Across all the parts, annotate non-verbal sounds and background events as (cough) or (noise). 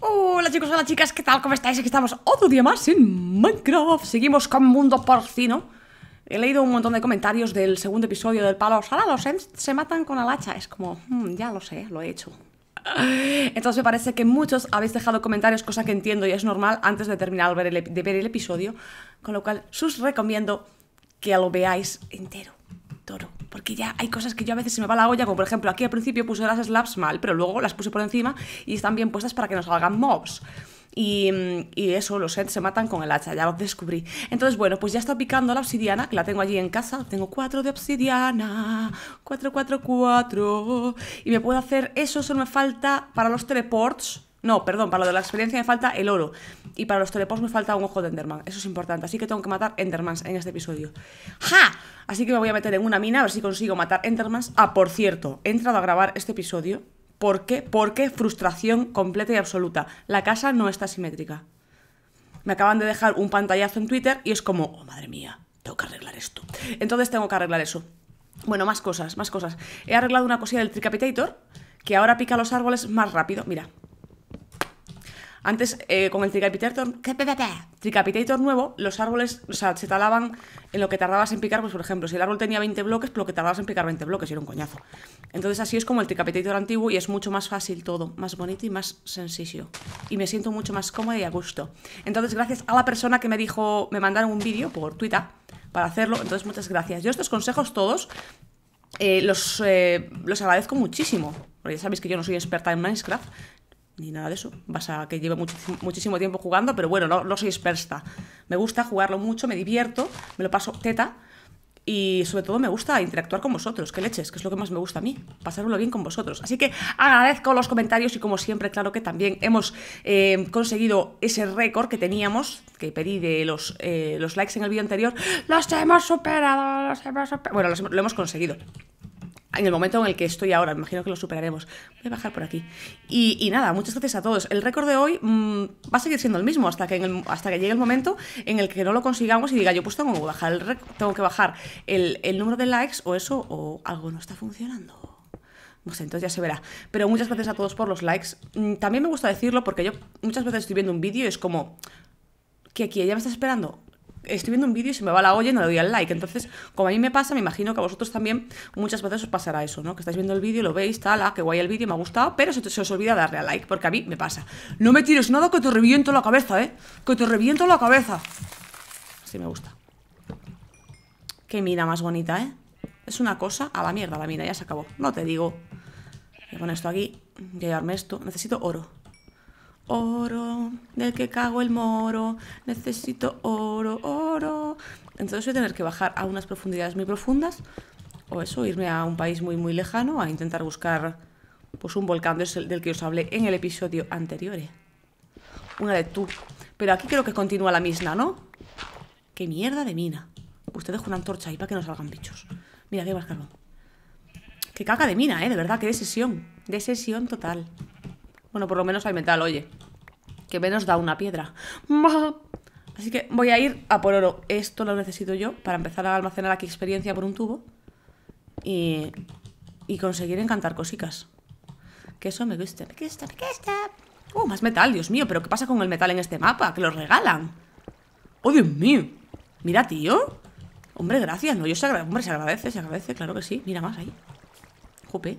Hola chicos, hola chicas, ¿qué tal? ¿Cómo estáis? Aquí estamos otro día más en Minecraft Seguimos con Mundo Porcino He leído un montón de comentarios del segundo episodio del palo Ahora los em, se matan con la hacha Es como, hmm, ya lo sé, lo he hecho (laughs) entonces me parece que muchos habéis dejado comentarios, cosa que entiendo y es normal antes de terminar de ver el episodio, con lo cual os recomiendo que lo veáis entero, toro porque ya hay cosas que yo a veces se me va la olla, como por ejemplo aquí al principio puse las slabs mal, pero luego las puse por encima y están bien puestas para que nos salgan mobs. Y, mm, eso, los sets se matan con el hacha, ya lo descubrí. Entonces, bueno, pues ya está picando la obsidiana, que la tengo allí en casa. Tengo cuatro de obsidiana, cuatro, cuatro, cuatro. Y me puedo hacer eso, solo me falta para los teleports no, perdón, para lo de la experiencia me falta el oro. Y para los telepos me falta un ojo de Enderman. Eso es importante. Así que tengo que matar Endermans en este episodio. ¡Ja! Así que me voy a meter en una mina a ver si consigo matar Endermans. Ah, por cierto, he entrado a grabar este episodio. ¿Por qué? Porque frustración completa y absoluta. La casa no está simétrica. Me acaban de dejar un pantallazo en Twitter y es como, oh madre mía, tengo que arreglar esto. Entonces tengo que arreglar eso. Bueno, más cosas, más cosas. He arreglado una cosilla del Tricapitator que ahora pica los árboles más rápido. Mira, antes, eh, con el Tricapitator, Tricapitator nuevo, los árboles o sea, se talaban en lo que tardabas en picar, pues por ejemplo, si el árbol tenía 20 bloques, lo que tardabas en picar 20 bloques, Y era un coñazo. Entonces así es como el Tricapitator antiguo y es mucho más fácil todo, más bonito y más sencillo. Y me siento mucho más cómoda y a gusto. Entonces gracias a la persona que me dijo, me mandaron un vídeo por Twitter para hacerlo, entonces muchas gracias. Yo estos consejos todos eh, los, eh, los agradezco muchísimo. Porque ya sabéis que yo no soy experta en Minecraft ni nada de eso. Vas a que llevo muchísimo tiempo jugando, pero bueno, no, no, soy experta. Me gusta jugarlo mucho, me divierto, me lo paso teta y sobre todo me gusta interactuar con vosotros, qué leches, que es lo que más me gusta a mí, pasarlo bien con vosotros. Así que agradezco los comentarios y como siempre, claro que también hemos eh, conseguido ese récord que teníamos, que pedí de los, eh, los likes en el vídeo anterior. ¡Los hemos superado! ¡Los hemos superado! Bueno, lo hemos conseguido en el momento en el que estoy ahora, me imagino que lo superaremos. Voy a bajar por aquí. Y, nada, muchas gracias a todos. El récord de hoy mm, va a seguir siendo el mismo hasta que, hasta que llegue el momento en el que no lo consigamos y diga yo pues tengo que bajar el, tengo que bajar el, número de likes o eso o algo no está funcionando. No sé, entonces ya se verá. Pero muchas gracias a todos por los likes. Mm, también me gusta decirlo porque yo muchas veces estoy viendo un vídeo y es como, que aquí ya me estás esperando estoy viendo un vídeo y se me va la olla y no le doy al like. Entonces, como a mí me pasa, me imagino que a vosotros también muchas veces os pasará eso, ¿no? Que estáis viendo el vídeo, lo veis, tal, ah, qué guay el vídeo, me ha gustado, pero se, os olvida darle al like, porque a mí me pasa. No me tires nada que te reviento la cabeza, ¿eh? Que te reviento la cabeza. sí me gusta. Qué mina más bonita, ¿eh? Es una cosa a la mierda la mina, ya se acabó. No te digo. Voy a poner esto aquí, voy a llevarme esto. Necesito oro oro, del que cago el moro, necesito oro, oro. Entonces voy a tener que bajar a unas profundidades muy profundas o eso, irme a un país muy muy lejano a intentar buscar pues un volcán del que os hablé en el episodio anterior. ¿eh? Una de tú. Pero aquí creo que continúa la misma, ¿no? ¡Qué mierda de mina! Usted con una antorcha ahí para que no salgan bichos. Mira, qué más carbón. ¡Qué caca de mina, eh! De verdad, qué decisión. Decisión total. Bueno, por lo menos hay metal, oye. Que menos da una piedra. Así que voy a ir a por oro. Esto lo necesito yo para empezar a almacenar aquí experiencia por un tubo. Y, y conseguir encantar cositas. Que eso me gusta, me gusta, me gusta. Oh, más metal, Dios mío. ¿Pero qué pasa con el metal en este mapa? Que lo regalan. Oh, Dios mío. Mira, tío. Hombre, gracias. No, yo se, Hombre, se agradece, se agradece. Claro que sí. Mira más ahí. Jupe.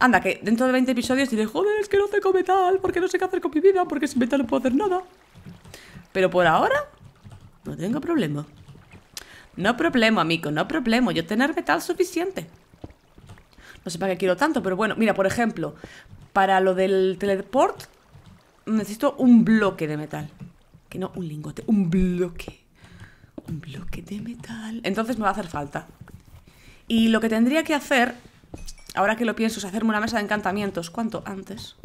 Anda, que dentro de 20 episodios diré, joder, es que no tengo metal, porque no sé qué hacer con mi vida, porque sin metal no puedo hacer nada. Pero por ahora, no tengo problema. No problema, amigo, no problema. Yo tener metal suficiente. No sé para qué quiero tanto, pero bueno, mira, por ejemplo, para lo del teleport necesito un bloque de metal. Que no un lingote, un bloque. Un bloque de metal. Entonces me va a hacer falta. Y lo que tendría que hacer ahora que lo pienso, es hacerme una mesa de encantamientos. ¿Cuánto? Antes.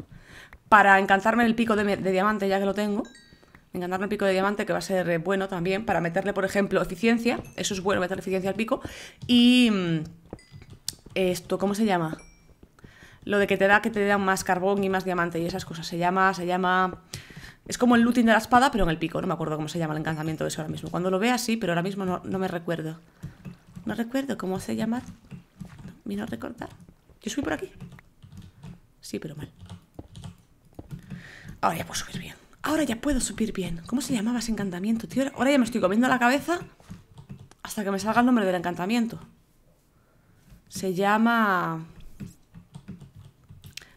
Para encantarme el pico de, diamante, ya que lo tengo. Encantarme el pico de diamante, que va a ser eh, bueno también. Para meterle, por ejemplo, eficiencia. Eso es bueno, meterle eficiencia al pico. Y. Mm, esto, ¿cómo se llama? Lo de que te da que te más carbón y más diamante y esas cosas. Se llama. Se llama. Es como el looting de la espada, pero en el pico. No me acuerdo cómo se llama el encantamiento de eso ahora mismo. Cuando lo vea, sí, pero ahora mismo no, me recuerdo. No recuerdo cómo se llama. Vino a recordar. ¿Yo subí por aquí? Sí, pero mal. Ahora ya puedo subir bien. Ahora ya puedo subir bien. ¿Cómo se llamaba ese encantamiento, tío? Ahora ya me estoy comiendo la cabeza hasta que me salga el nombre del encantamiento. Se llama...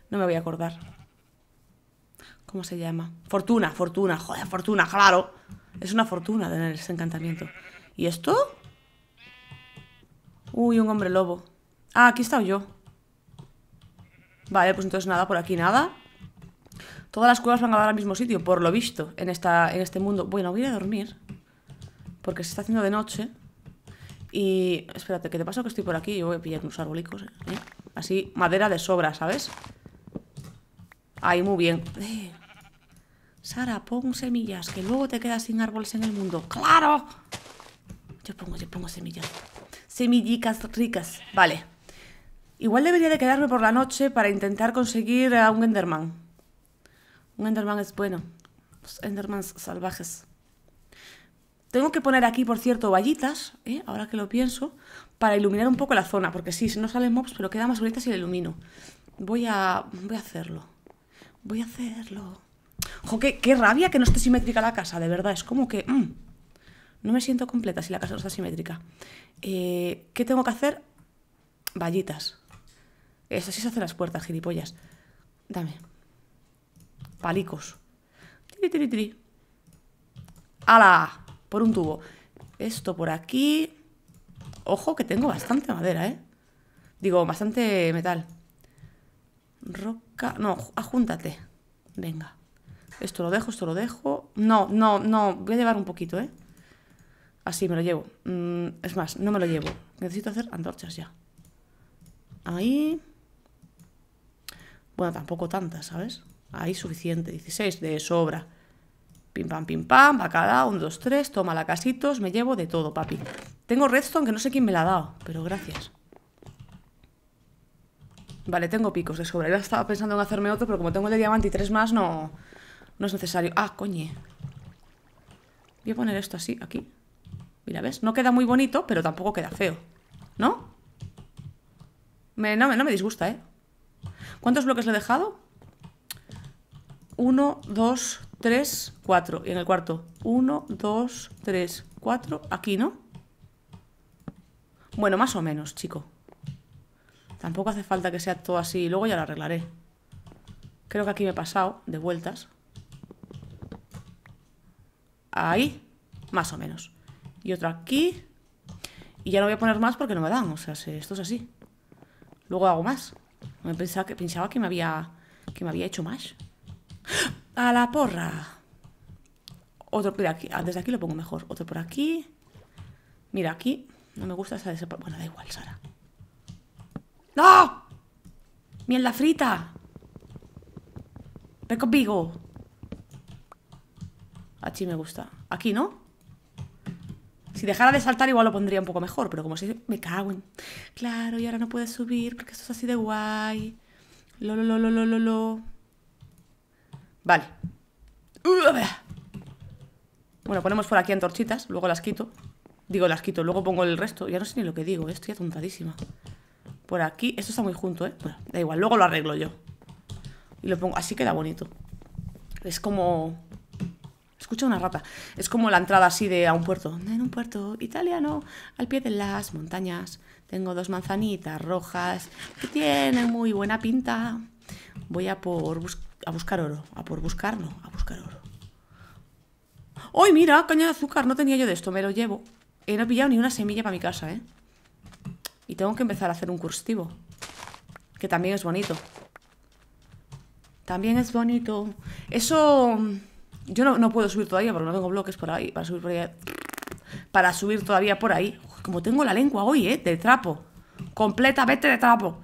No me voy a acordar. ¿Cómo se llama? Fortuna, fortuna, joder, fortuna, claro. Es una fortuna tener ese encantamiento. ¿Y esto? Uy, un hombre lobo. Ah, aquí he estado yo. Vale, pues entonces nada, por aquí nada. Todas las cuevas van a dar al mismo sitio, por lo visto, en, esta, en este mundo. Bueno, voy a a dormir. Porque se está haciendo de noche. Y... Espérate, ¿qué te pasa? Que estoy por aquí Yo voy a pillar unos arbolicos. ¿eh? Así, madera de sobra, ¿sabes? Ahí, muy bien. Eh, Sara, pon semillas, que luego te quedas sin árboles en el mundo. ¡Claro! Yo pongo, yo pongo semillas. Semillicas ricas. Vale. Igual debería de quedarme por la noche para intentar conseguir a un Enderman. Un Enderman es bueno. Los Endermans salvajes. Tengo que poner aquí, por cierto, vallitas, ¿eh? ahora que lo pienso, para iluminar un poco la zona, porque sí, si no salen mobs, pero queda más bonita si la ilumino. Voy a, voy a hacerlo. Voy a hacerlo. Jo, qué, rabia que no esté simétrica la casa, de verdad. Es como que... Mm, no me siento completa si la casa no está simétrica. Eh, ¿Qué tengo que hacer? Vallitas. Eso sí se hacen las puertas, gilipollas. Dame. Palicos. Tiri, tiri, tiri. ¡Hala! Por un tubo. Esto por aquí. Ojo que tengo bastante madera, ¿eh? Digo, bastante metal. Roca... No, ajúntate. Venga. Esto lo dejo, esto lo dejo. No, no, no. Voy a llevar un poquito, ¿eh? Así me lo llevo. Mm, es más, no me lo llevo. Necesito hacer antorchas ya. Ahí. Bueno, tampoco tantas, ¿sabes? Hay suficiente, 16 de sobra. Pim, pam, pim, pam, bacalao, 1, 2, 3, toma la casitos, me llevo de todo, papi. Tengo redstone que no sé quién me la ha dado, pero gracias. Vale, tengo picos de sobra. Yo estaba pensando en hacerme otro, pero como tengo el de diamante y tres más, no, no es necesario. Ah, coñe. Voy a poner esto así, aquí. Mira, ¿ves? No queda muy bonito, pero tampoco queda feo. ¿No? Me, no, no me disgusta, ¿eh? ¿Cuántos bloques le he dejado? Uno, dos, tres, cuatro Y en el cuarto, Uno, dos, tres, cuatro Aquí, ¿no? Bueno, más o menos, chico. Tampoco hace falta que sea todo así. Luego ya lo arreglaré. Creo que aquí me he pasado de vueltas. Ahí. Más o menos. Y otro aquí. Y ya no voy a poner más porque no me dan. O sea, esto es así. Luego hago más. Me pensaba que, que me había que me había hecho más. ¡Ah! ¡A la porra! Otro por aquí. Ah, de aquí lo pongo mejor. Otro por aquí. Mira, aquí. No me gusta esa Bueno, da igual, Sara. ¡No! ¡Mierda frita! Ven conmigo. Aquí me gusta. Aquí, ¿no? Si dejara de saltar, igual lo pondría un poco mejor, pero como si me cago en. Claro, y ahora no puedes subir porque esto es así de guay. Lo, lo, lo, lo, lo, lo. Vale. Bueno, ponemos por aquí antorchitas, luego las quito. Digo, las quito, luego pongo el resto. Ya no sé ni lo que digo, eh, estoy atontadísima. Por aquí, esto está muy junto, ¿eh? Bueno, da igual, luego lo arreglo yo. Y lo pongo, así queda bonito. Es como escucha una rata. Es como la entrada así de a un puerto. En un puerto italiano, al pie de las montañas, tengo dos manzanitas rojas que tienen muy buena pinta. Voy a por a buscar oro, a por buscarlo, a buscar oro. ¡Ay, mira! Caña de azúcar, no tenía yo de esto, me lo llevo. Y eh, no he pillado ni una semilla para mi casa, ¿eh? Y tengo que empezar a hacer un cursivo. Que también es bonito. También es bonito. Eso... Yo no, puedo subir todavía porque no tengo bloques por ahí. Para subir por ahí. Para subir todavía por ahí. como tengo la lengua hoy, ¿eh? De trapo. Completamente de trapo.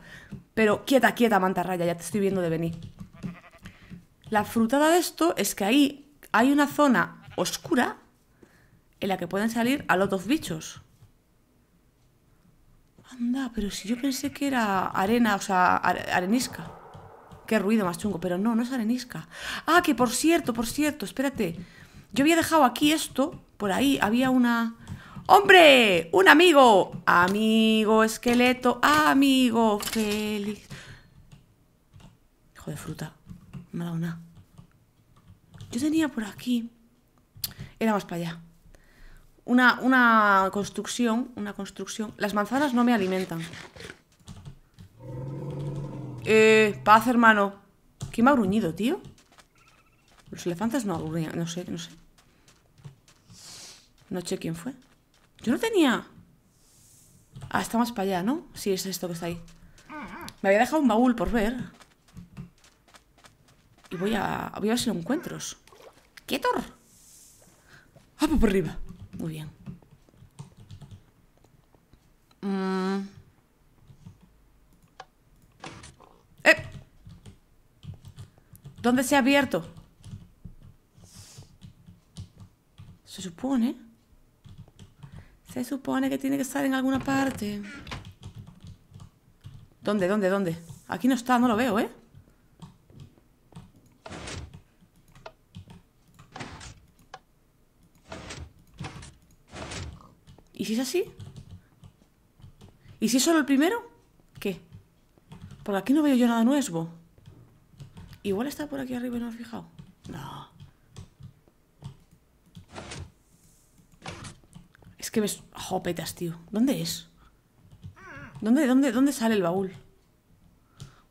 Pero quieta, quieta, mantarraya. Ya te estoy viendo de venir. La frutada de esto es que ahí hay una zona oscura en la que pueden salir a los dos bichos. Anda, pero si yo pensé que era arena, o sea, arenisca qué ruido más chungo, pero no, no es arenisca. Ah, que por cierto, por cierto, espérate. Yo había dejado aquí esto, por ahí, había una... ¡Hombre! ¡Un amigo! Amigo esqueleto, amigo feliz. Hijo de fruta, me ha Yo tenía por aquí... Era más para allá. Una, una construcción, una construcción. Las manzanas no me alimentan. Eh, paz, hermano. ¿Quién me ha gruñido, tío? Los elefantes no gruñan, no sé, no sé. No sé quién fue. Yo no tenía... Ah, está más para allá, ¿no? Sí, es esto que está ahí. Me había dejado un baúl por ver. Y voy a... Voy a ver si lo encuentros. ¡Quietor! ¡Ah, pues por arriba! Muy bien. Mmm... ¿Dónde se ha abierto? Se supone. Se supone que tiene que estar en alguna parte. ¿Dónde, dónde, dónde? Aquí no está, no lo veo, ¿eh? ¿Y si es así? ¿Y si es solo el primero? ¿Qué? Por aquí no veo yo nada nuevo. Igual está por aquí arriba y no has he fijado. No. Es que me... Jopetas, tío. ¿Dónde es? ¿Dónde, dónde, dónde sale el baúl?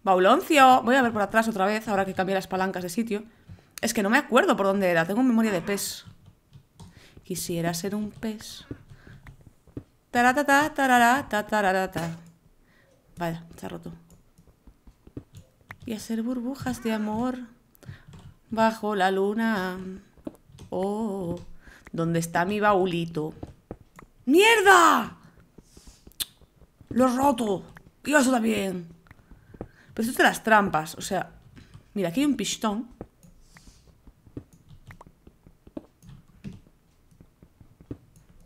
¡Bauloncio! Voy a ver por atrás otra vez, ahora que cambia las palancas de sitio. Es que no me acuerdo por dónde era. Tengo memoria de pez. Quisiera ser un pez. ta ta Vaya, se ha roto hacer burbujas de amor bajo la luna. Oh, ¿dónde está mi baulito? ¡Mierda! Lo he roto. Y eso también. Pero esto es de las trampas. O sea, mira, aquí hay un pistón.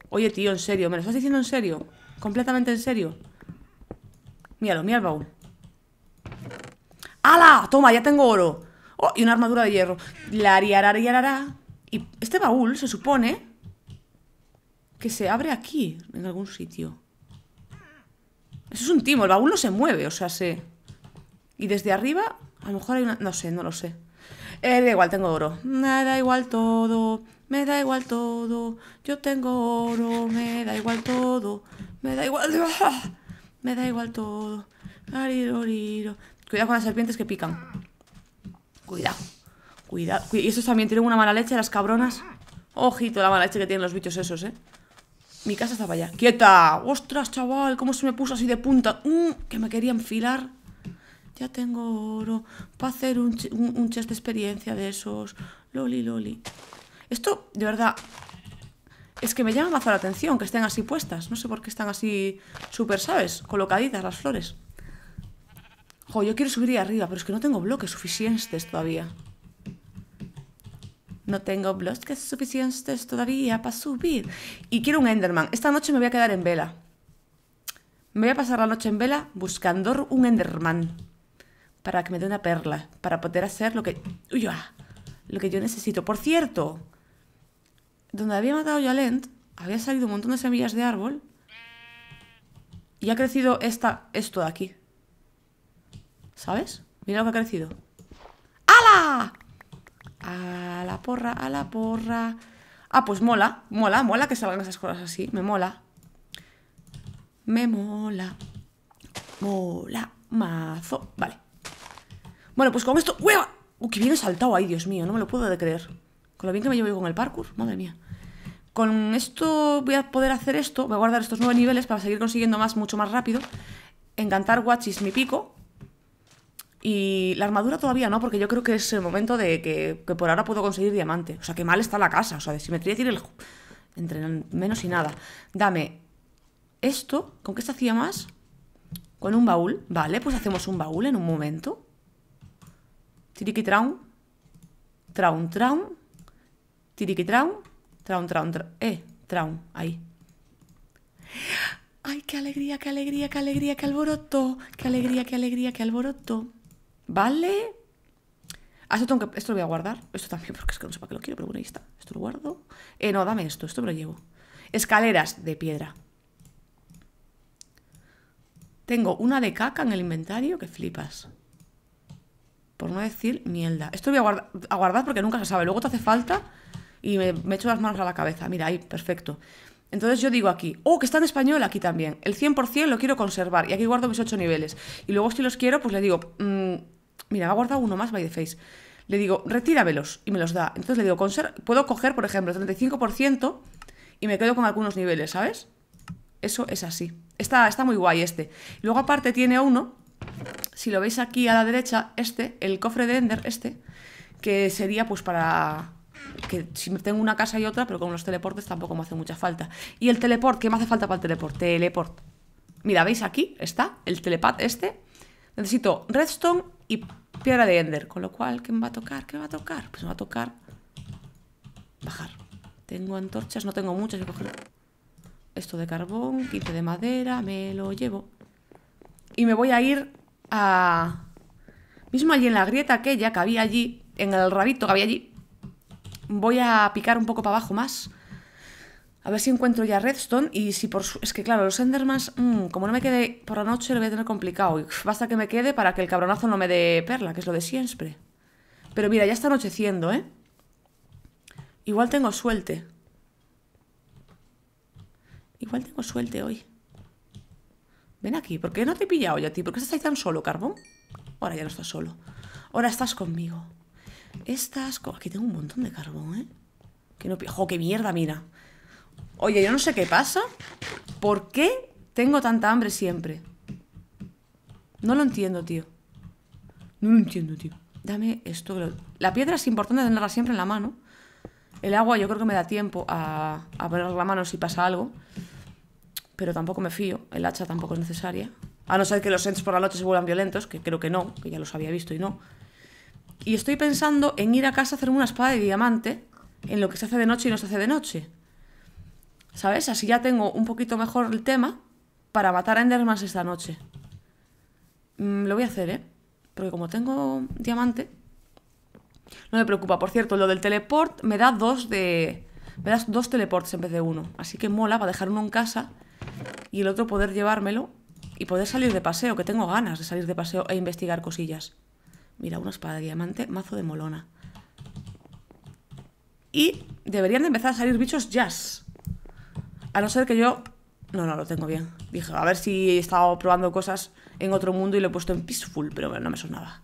Oye, tío, en serio. ¿Me lo estás diciendo en serio? Completamente en serio. Míralo, mira el baúl. ¡Hala! Toma, ya tengo oro. Oh, y una armadura de hierro. Lariarariarara. Y este baúl se supone que se abre aquí, en algún sitio. Eso es un timo, el baúl no se mueve, o sea, se... Y desde arriba, a lo mejor hay una... No sé, no lo sé. Eh, da igual, tengo oro. Me da igual todo, me da igual todo. Yo tengo oro, me da igual todo. Me da igual... (laughs) Me da igual todo. Cuidado con las serpientes que pican. Cuidado. Cuidado. Y estos también tienen una mala leche, las cabronas. Ojito la mala leche que tienen los bichos esos, ¿eh? Mi casa está para allá. ¡Quieta! ¡Ostras, chaval! ¿Cómo se me puso así de punta? Mm, que me quería enfilar. Ya tengo oro para hacer un, un, chest de experiencia de esos. Loli, loli. Esto, de verdad, es que me llama más la atención que estén así puestas. No sé por qué están así súper, ¿sabes? Colocaditas las flores yo quiero subir ahí arriba, pero es que no tengo bloques suficientes todavía. No tengo bloques suficientes todavía para subir. Y quiero un Enderman. Esta noche me voy a quedar en vela. Me voy a pasar la noche en vela buscando un Enderman. Para que me dé una perla. Para poder hacer lo que... Uy, ah, lo que yo necesito. Por cierto, donde había matado yo a Lent, había salido un montón de semillas de árbol. Y ha crecido esta, esto de aquí. ¿Sabes? Mira lo que ha crecido. ¡Hala! A la porra, a la porra. Ah, pues mola, mola, mola que salgan esas cosas así. Me mola. Me mola. Mola. Mazo. Vale. Bueno, pues con esto... ¡Hueva! ¡Uh, qué bien he saltado ahí, Dios mío! No me lo puedo de creer. Con lo bien que me llevo yo con el parkour. Madre mía. Con esto voy a poder hacer esto. Voy a guardar estos nueve niveles para seguir consiguiendo más mucho más rápido. Encantar guachis, mi pico. Y la armadura todavía no, porque yo creo que es el momento de que, por ahora puedo conseguir diamante. O sea, que mal está la casa. O sea, de simetría tiene el... Entre menos y nada. Dame esto. ¿Con qué se hacía más? Con un baúl. Vale, pues hacemos un baúl en un momento. Tiriqui traun. Traun, traun. Tiriqui traun. Traun, traun, traun. Eh, traun. Ahí. ¡Ay, qué alegría, qué alegría, qué alegría, qué alboroto! ¡Qué alegría, qué alegría, qué alboroto! Vale. Ah, esto, esto lo voy a guardar. Esto también, porque es que no sé para qué lo quiero, pero bueno, ahí está. Esto lo guardo. Eh, no, dame esto, esto me lo llevo. Escaleras de piedra. Tengo una de caca en el inventario que flipas. Por no decir mierda. Esto lo voy a, guardar porque nunca se sabe. Luego te hace falta y me, me, echo las manos a la cabeza. Mira, ahí, perfecto. Entonces yo digo aquí, oh, que está en español aquí también. El 100% lo quiero conservar y aquí guardo mis 8 niveles. Y luego si los quiero, pues le digo, mm, Mira, ha guardado uno más by the face. Le digo, retíramelos y me los da. Entonces le digo, puedo coger, por ejemplo, 35% y me quedo con algunos niveles, ¿sabes? Eso es así. Está, está muy guay este. Luego aparte tiene uno, si lo veis aquí a la derecha, este, el cofre de Ender, este, que sería pues para que si tengo una casa y otra, pero con los teleportes tampoco me hace mucha falta. Y el teleport, ¿qué me hace falta para el teleport? Teleport. Mira, ¿veis aquí? Está el telepad este. Necesito redstone y piedra de ender. Con lo cual, ¿qué me va a tocar? ¿Qué me va a tocar? Pues me va a tocar bajar. Tengo antorchas, no tengo muchas. coger esto de carbón, quito de madera, me lo llevo. Y me voy a ir a... Mismo allí en la grieta aquella que había allí, en el rabito que había allí, voy a picar un poco para abajo más a ver si encuentro ya Redstone y si por su... Es que claro, los Endermans, mm, como no me quede por la noche, lo voy a tener complicado. basta que me quede para que el cabronazo no me dé perla, que es lo de siempre. Pero mira, ya está anocheciendo, ¿eh? Igual tengo suerte. Igual tengo suerte hoy. Ven aquí, ¿por qué no te he pillado ya, a ti? ¿Por qué estás ahí tan solo, Carbón? Ahora ya no estás solo. Ahora estás conmigo. Estás... Aquí tengo un montón de carbón, ¿eh? Que no... ¡Jo, qué mierda, mira! Oye, yo no sé qué pasa. ¿Por qué tengo tanta hambre siempre? No lo entiendo, tío. No lo entiendo, tío. Dame esto. La piedra es importante tenerla siempre en la mano. El agua yo creo que me da tiempo a, a poner la mano si pasa algo. Pero tampoco me fío. El hacha tampoco es necesaria. A no ser que los entes por la noche se vuelvan violentos, que creo que no, que ya los había visto y no. Y estoy pensando en ir a casa a hacerme una espada de diamante en lo que se hace de noche y no se hace de noche. ¿Sabes? Así ya tengo un poquito mejor el tema para matar a Endermans esta noche. Mm, lo voy a hacer, ¿eh? Porque como tengo diamante... No me preocupa. Por cierto, lo del teleport me da dos de... Me das dos teleports en vez de uno. Así que mola a dejar uno en casa y el otro poder llevármelo y poder salir de paseo, que tengo ganas de salir de paseo e investigar cosillas. Mira, una espada de diamante, mazo de molona. Y deberían de empezar a salir bichos jazz. A no ser que yo... No, no, lo tengo bien. Dije, a ver si he estado probando cosas en otro mundo y lo he puesto en Peaceful, pero no me sonaba.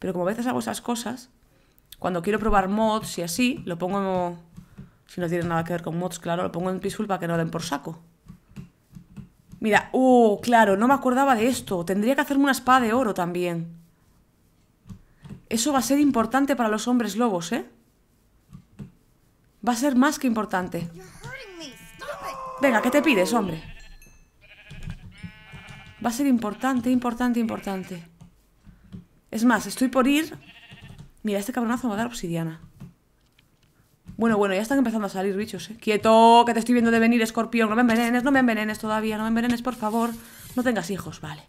Pero como a veces hago esas cosas, cuando quiero probar mods y así, lo pongo... Si no tiene nada que ver con mods, claro, lo pongo en Peaceful para que no den por saco. Mira, oh, claro, no me acordaba de esto. Tendría que hacerme una espada de oro también. Eso va a ser importante para los hombres lobos, ¿eh? Va a ser más que importante. Venga, ¿qué te pides, hombre? Va a ser importante, importante, importante. Es más, estoy por ir... Mira, este cabronazo me va a dar obsidiana. Bueno, bueno, ya están empezando a salir bichos, ¿eh? Quieto, que te estoy viendo de venir, escorpión. No me envenenes, no me envenenes todavía, no me envenenes, por favor. No tengas hijos, vale.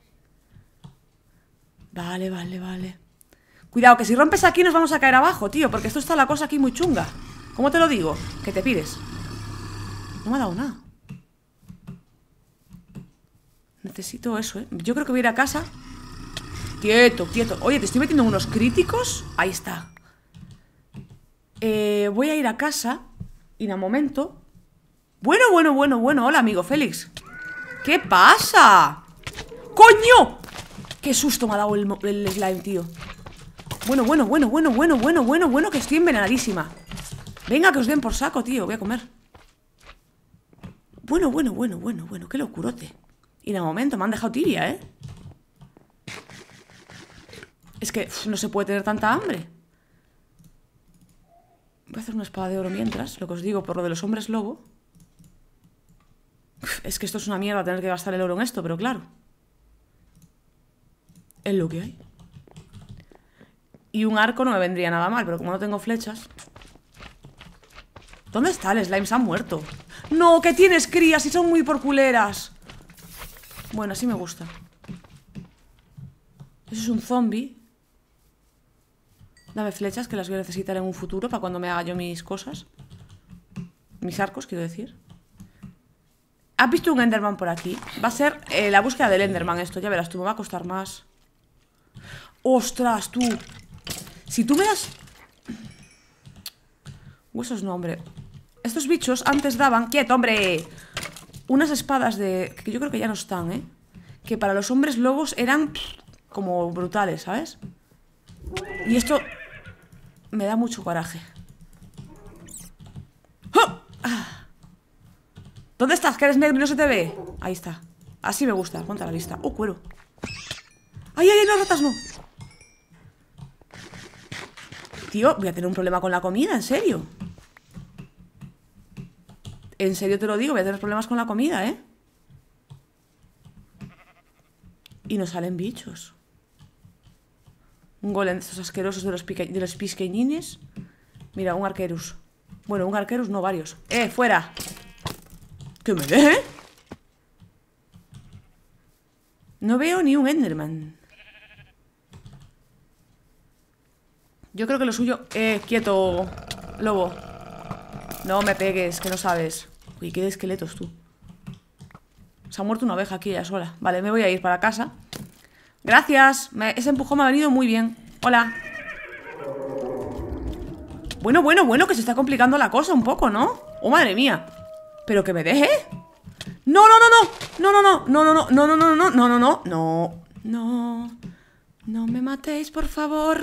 Vale, vale, vale. Cuidado, que si rompes aquí nos vamos a caer abajo, tío, porque esto está la cosa aquí muy chunga. ¿Cómo te lo digo? ¿Qué te pides. No me ha dado nada. Necesito eso, ¿eh? Yo creo que voy a ir a casa Quieto, quieto Oye, te estoy metiendo unos críticos Ahí está eh, Voy a ir a casa Y en un momento Bueno, bueno, bueno, bueno Hola, amigo Félix ¿Qué pasa? ¡Coño! ¡Qué susto me ha dado el, slime, tío! Bueno, bueno, bueno, bueno, bueno, bueno, bueno, bueno Que estoy envenenadísima Venga, que os den por saco, tío Voy a comer Bueno, bueno, bueno, bueno, bueno Qué locurote y de momento me han dejado tibia, ¿eh? Es que no se puede tener tanta hambre. Voy a hacer una espada de oro mientras, lo que os digo, por lo de los hombres lobo. es que esto es una mierda tener que gastar el oro en esto, pero claro. Es lo que hay. Y un arco no me vendría nada mal, pero como no tengo flechas... ¿Dónde está el slime? Se ha muerto. ¡No! que tienes crías y son muy porculeras! Bueno, así me gusta. Eso es un zombie. Dame flechas que las voy a necesitar en un futuro para cuando me haga yo mis cosas. Mis arcos, quiero decir. ¿Has visto un Enderman por aquí? Va a ser eh, la búsqueda del Enderman esto, ya verás tú, me va a costar más. ¡Ostras, tú! Si tú me das... Huesos no, hombre. Estos bichos antes daban... ¡Quieto, hombre! unas espadas de. que yo creo que ya no están, ¿eh? Que para los hombres lobos eran como brutales, ¿sabes? Y esto me da mucho coraje. ¡Oh! Ah. ¿Dónde estás? Que eres negro y no se te ve. Ahí está. Así me gusta. Ponte la lista. ¡Oh, cuero! ¡Ay, ay, ay! ¡No, ratas, no! Tío, voy a tener un problema con la comida, en serio. En serio te lo digo, voy a tener problemas con la comida, ¿eh? Y nos salen bichos. Un golem de esos asquerosos de los, de los pisqueñines. Mira, un arquerus. Bueno, un arquerus, no varios. ¡Eh, fuera! ¿Que me deje? No veo ni un Enderman. Yo creo que lo suyo... Eh, quieto, lobo. No me pegues, que no sabes. Y qué de esqueletos tú. Se ha muerto una oveja aquí ya sola. Vale, me voy a ir para casa. Gracias. ese empujón me ha venido muy bien. Hola. Bueno, bueno, bueno, que se está complicando la cosa un poco, ¿no? Oh, madre mía. Pero que me deje. No, no, no, no. No, no, no. No, no, no, no, no, no, no, no, no, no. No. No me matéis, por favor.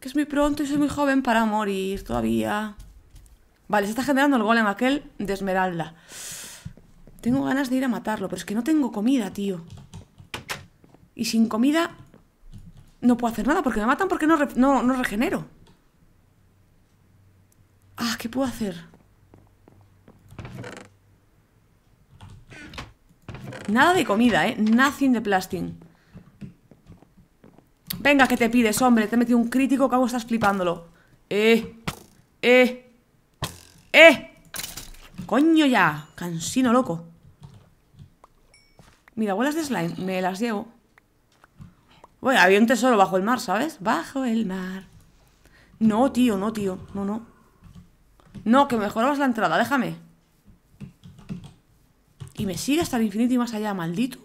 Que es muy pronto y soy muy joven para morir todavía. Vale, se está generando el golem aquel de esmeralda. Tengo ganas de ir a matarlo, pero es que no tengo comida, tío. Y sin comida no puedo hacer nada porque me matan porque no, regenero. Ah, ¿qué puedo hacer? Nada de comida, ¿eh? Nothing de plasting Venga, que te pides, hombre? Te he metido un crítico, cago, estás flipándolo. Eh, eh. ¡Eh! ¡Coño ya! Cansino loco. Mira, bolas de slime. Me las llevo. Bueno, había un tesoro bajo el mar, ¿sabes? Bajo el mar. No, tío, no, tío. No, no. No, que mejoramos la entrada. Déjame. Y me sigue hasta el infinito y más allá, maldito.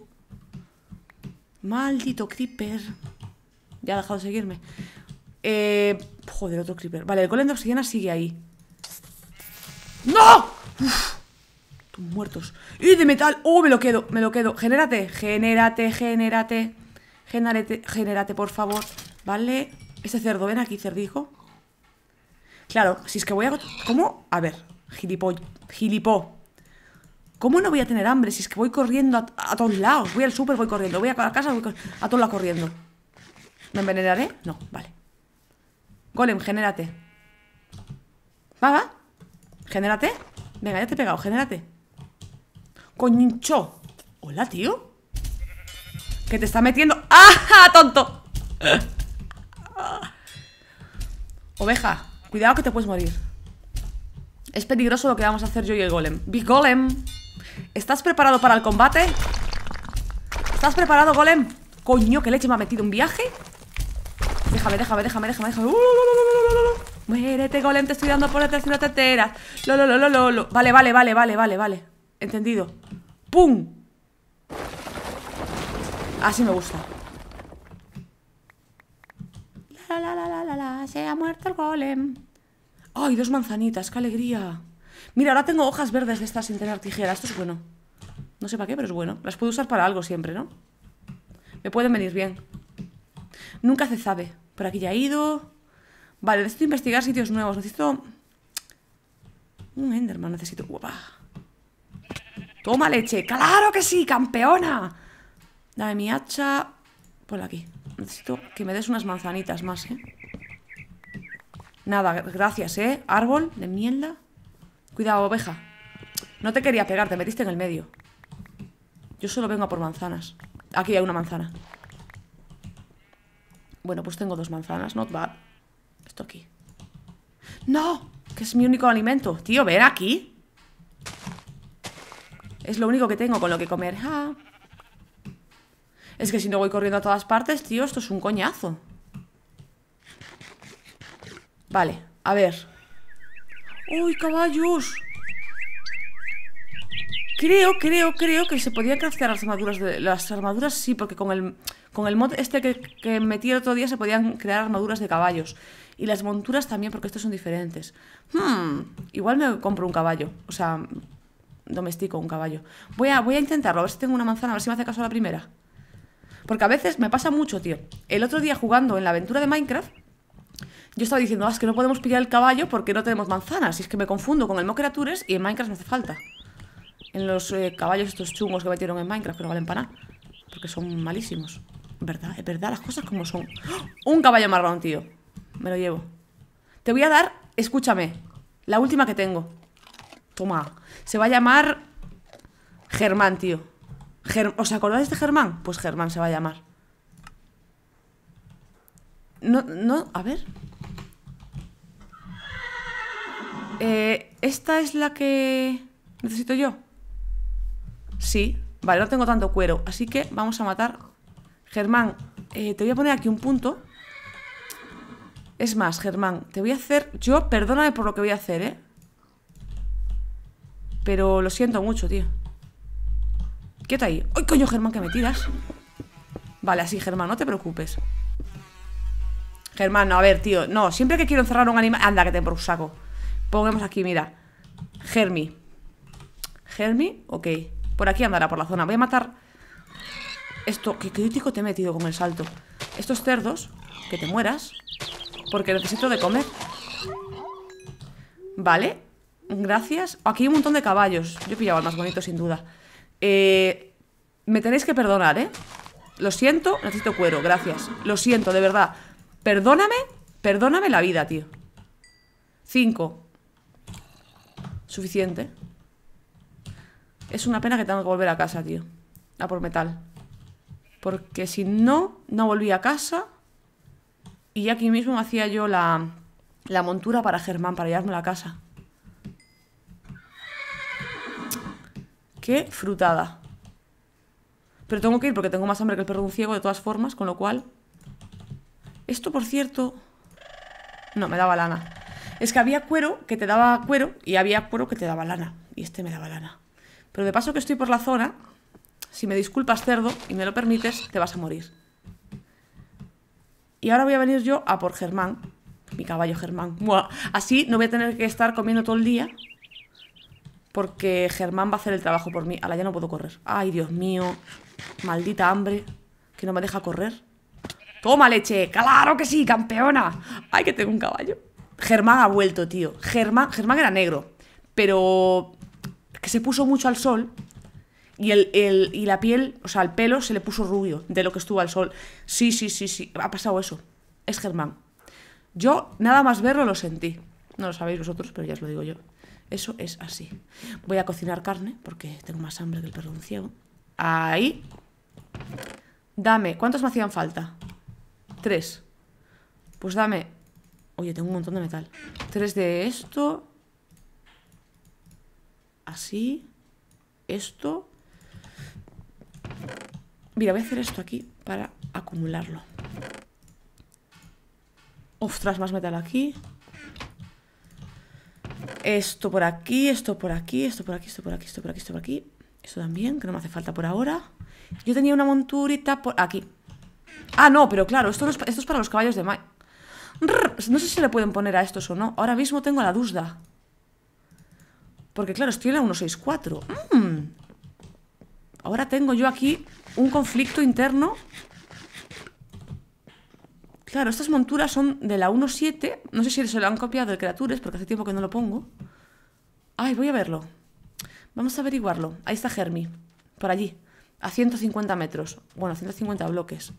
Maldito creeper. Ya ha dejado de seguirme. Eh, joder, otro creeper. Vale, el golem de oxigena sigue ahí. ¡No! Uf. muertos. ¡Y de metal! ¡Oh, me lo quedo! Me lo quedo. Genérate, genérate, genérate. Genérate, genérate, por favor. Vale. Este cerdo, ven aquí, cerdijo. Claro, si es que voy a... ¿Cómo? A ver, gilipoll... Gilipó. ¿Cómo no voy a tener hambre si es que voy corriendo a, todos lados? Voy al súper, voy corriendo. Voy a la casa, voy a todos lados corriendo. ¿Me envenenaré? No, vale. Golem, genérate. Va, va. Genérate. Venga, ya te he pegado, genérate. ¡Coñcho! Hola, tío. Que te está metiendo. ¡Ah! ¡Tonto! (laughs) Oveja, cuidado que te puedes morir. Es peligroso lo que vamos a hacer yo y el golem. Big Golem. ¿Estás preparado para el combate? ¿Estás preparado, golem? Coño, qué leche me ha metido un viaje. Déjame, déjame, déjame, déjame, déjame. ¡Uh, uh, uh, Muérete, golem, te estoy dando por detrás tercera tetera Lo, lo, lo, lo, lo, Vale, vale, vale, vale, vale, vale. Entendido. ¡Pum! Así me gusta. La, la, la, la, la, la, se ha muerto el golem. ¡Ay, dos manzanitas! ¡Qué alegría! Mira, ahora tengo hojas verdes de estas sin tener tijeras Esto es bueno. No sé para qué, pero es bueno. Las puedo usar para algo siempre, ¿no? Me pueden venir bien. Nunca se sabe. Por aquí ya he ido. Vale, necesito investigar sitios nuevos. Necesito... Un Enderman necesito... guapa ¡Toma leche! ¡Claro que sí, campeona! Dame mi hacha... por aquí. Necesito que me des unas manzanitas más, ¿eh? Nada, gracias, ¿eh? Árbol de mierda. Cuidado, oveja. No te quería pegar, te metiste en el medio. Yo solo vengo por manzanas. Aquí hay una manzana. Bueno, pues tengo dos manzanas, not bad. Esto aquí ¡No! Que es mi único alimento Tío, ver aquí Es lo único que tengo con lo que comer ah. Es que si no voy corriendo a todas partes, tío Esto es un coñazo Vale, a ver ¡Uy, caballos! Creo, creo, creo que se podían craftear las armaduras de, Las armaduras sí, porque con el Con el mod este que, que metí el otro día Se podían crear armaduras de caballos y las monturas también, porque estos son diferentes. Hmm, igual me compro un caballo. O sea, domestico un caballo. Voy a, voy a intentarlo, a ver si tengo una manzana, a ver si me hace caso la primera. Porque a veces me pasa mucho, tío. El otro día jugando en la aventura de Minecraft, yo estaba diciendo, ah, es que no podemos pillar el caballo porque no tenemos manzanas. Y es que me confundo con el mockeratures y en Minecraft no hace falta. En los eh, caballos estos chungos que metieron en Minecraft, pero no valen para nada. Porque son malísimos. ¿Verdad? Es verdad, las cosas como son. ¡Oh! Un caballo marrón, tío. Me lo llevo. Te voy a dar, escúchame, la última que tengo. Toma. Se va a llamar Germán, tío. ¿Os acordáis de Germán? Pues Germán se va a llamar. No, no, a ver. Eh, ¿Esta es la que necesito yo? Sí. Vale, no tengo tanto cuero. Así que vamos a matar. Germán, eh, te voy a poner aquí un punto. Es más, Germán, te voy a hacer... Yo, perdóname por lo que voy a hacer, ¿eh? Pero lo siento mucho, tío. Quieta ahí. ¡Ay, coño, Germán, que me tiras! Vale, así, Germán, no te preocupes. Germán, no, a ver, tío. No, siempre que quiero encerrar a un animal... Anda, que te por un saco. Pongamos aquí, mira. Germi. Germi, ok. Por aquí andará, por la zona. Voy a matar... Esto, qué crítico te he metido con el salto. Estos cerdos, que te mueras. Porque necesito de comer Vale Gracias Aquí hay un montón de caballos Yo he pillado más bonito sin duda eh, Me tenéis que perdonar, ¿eh? Lo siento, necesito cuero, gracias Lo siento, de verdad Perdóname, perdóname la vida, tío Cinco Suficiente Es una pena que tenga que volver a casa, tío A por metal Porque si no, no volví a casa y aquí mismo hacía yo la, la montura para Germán, para llevarme a la casa. ¡Qué frutada! Pero tengo que ir porque tengo más hambre que el perro de un ciego, de todas formas, con lo cual... Esto, por cierto... No, me daba lana. Es que había cuero que te daba cuero y había cuero que te daba lana. Y este me daba lana. Pero de paso que estoy por la zona, si me disculpas cerdo y me lo permites, te vas a morir. Y ahora voy a venir yo a por Germán, mi caballo Germán. Así no voy a tener que estar comiendo todo el día porque Germán va a hacer el trabajo por mí. la ya no puedo correr. Ay, Dios mío. Maldita hambre que no me deja correr. ¡Toma leche! ¡Claro que sí, campeona! ¡Ay, que tengo un caballo! Germán ha vuelto, tío. Germán, Germán era negro, pero que se puso mucho al sol y, el, y la piel, o sea, el pelo se le puso rubio de lo que estuvo al sol. Sí, sí, sí, sí, ha pasado eso. Es Germán. Yo nada más verlo lo sentí. No lo sabéis vosotros, pero ya os lo digo yo. Eso es así. Voy a cocinar carne porque tengo más hambre que el perro de un ciego. Ahí. Dame. ¿Cuántos me hacían falta? Tres. Pues dame. Oye, tengo un montón de metal. Tres de esto. Así. Esto. Mira, voy a hacer esto aquí para acumularlo. Ostras, más metal aquí. Esto por aquí, esto por aquí, esto por aquí, esto por aquí, esto por aquí, esto por aquí. Esto también, que no me hace falta por ahora. Yo tenía una monturita por aquí. Ah, no, pero claro, esto, es, para los caballos de Mike. No sé si le pueden poner a estos o no. Ahora mismo tengo la duda. Porque claro, estoy en la 164. Mmm Ahora tengo yo aquí un conflicto interno. Claro, estas monturas son de la 1.7. No sé si se lo han copiado de criaturas porque hace tiempo que no lo pongo. Ay, voy a verlo. Vamos a averiguarlo. Ahí está Germi. Por allí. A 150 metros. Bueno, 150 bloques.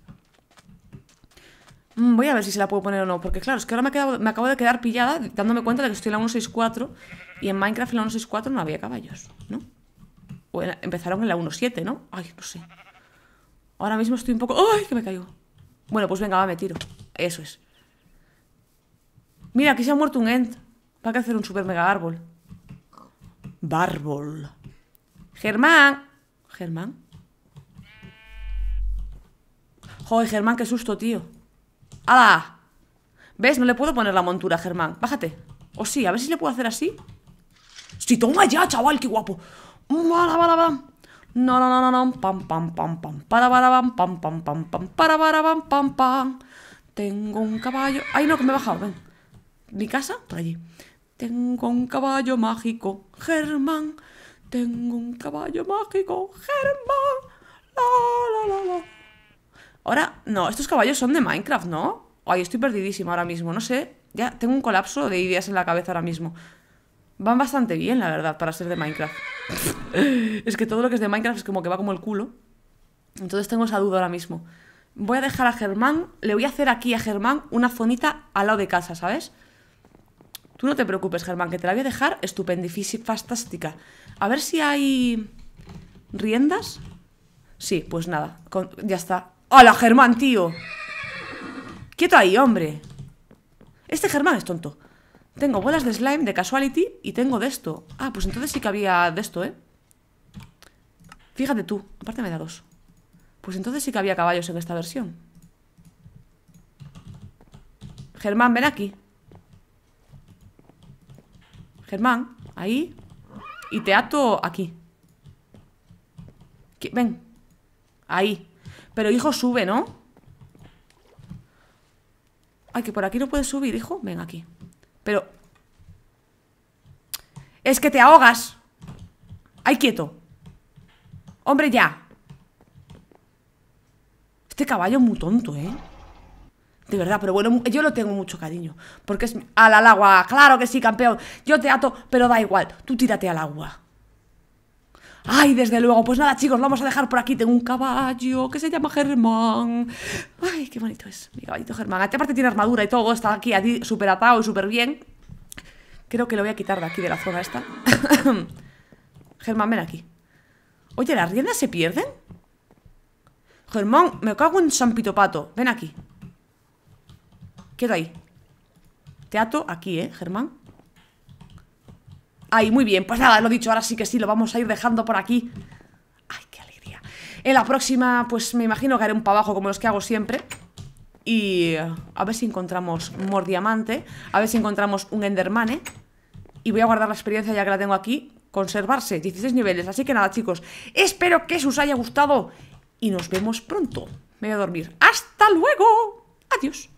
Mm, voy a ver si se la puedo poner o no. Porque claro, es que ahora me, me acabo de quedar pillada dándome cuenta de que estoy en la 164. Y en Minecraft en la 164 no había caballos, ¿no? Empezaron en la, empezaron en la 1.7, ¿no? Ay, no sé. Ahora mismo estoy un poco... ¡Ay, que me caigo! Bueno, pues venga, va, me tiro. Eso es. Mira, aquí se ha muerto un End. Va a hacer un super mega árbol. Bárbol. Germán. Germán. Joder, Germán, qué susto, tío. ah ¿Ves? No le puedo poner la montura, Germán. Bájate. O sí, a ver si le puedo hacer así. si toma ya, chaval, qué guapo. No, no, no, no, pam, pam, pam, pam, para, para, pam, pam, pam, pam, pam, para, para, pam, pam, pam. Tengo un caballo. Ay, no, que me he bajado, ven. Mi casa, por allí. Tengo un caballo mágico, Germán. Tengo un caballo mágico, Germán. La, la, la, Ahora, no, estos caballos son de Minecraft, ¿no? Ay, estoy perdidísima ahora mismo, no sé. Ya tengo un colapso de ideas en la cabeza ahora mismo. Van bastante bien, la verdad, para ser de Minecraft. (laughs) es que todo lo que es de Minecraft es como que va como el culo. Entonces tengo esa duda ahora mismo. Voy a dejar a Germán, le voy a hacer aquí a Germán una zonita al lado de casa, ¿sabes? Tú no te preocupes, Germán, que te la voy a dejar estupendifícil, fantástica. A ver si hay riendas. Sí, pues nada, ya está. ¡Hola, Germán, tío! Quieto ahí, hombre. Este Germán es tonto. Tengo bolas de slime, de casuality y tengo de esto. Ah, pues entonces sí que había de esto, ¿eh? Fíjate tú, aparte me da dos. Pues entonces sí que había caballos en esta versión. Germán, ven aquí. Germán, ahí. Y te ato aquí. Ven. Ahí. Pero hijo, sube, ¿no? Ay, que por aquí no puedes subir, hijo. Ven aquí. Pero... Es que te ahogas. ¡Ay quieto. Hombre, ya. Este caballo es muy tonto, ¿eh? De verdad, pero bueno, yo lo tengo mucho cariño. Porque es... Al, al agua, claro que sí, campeón. Yo te ato, pero da igual. Tú tírate al agua. Ay, desde luego. Pues nada, chicos, lo vamos a dejar por aquí. Tengo un caballo que se llama Germán. Ay, qué bonito es. Mi caballito Germán. Este aparte tiene armadura y todo. Está aquí súper atado y súper bien. Creo que lo voy a quitar de aquí, de la zona esta. (coughs) Germán, ven aquí. Oye, ¿las riendas se pierden? Germán, me cago en San Pitopato. Ven aquí. Quiero ahí. Te ato aquí, ¿eh, Germán? Ahí, muy bien, pues nada, lo dicho, ahora sí que sí, lo vamos a ir dejando por aquí Ay, qué alegría En la próxima, pues me imagino que haré un para abajo como los que hago siempre Y a ver si encontramos un diamante A ver si encontramos un endermane Y voy a guardar la experiencia ya que la tengo aquí Conservarse, 16 niveles, así que nada chicos Espero que os haya gustado Y nos vemos pronto Me voy a dormir, ¡hasta luego! Adiós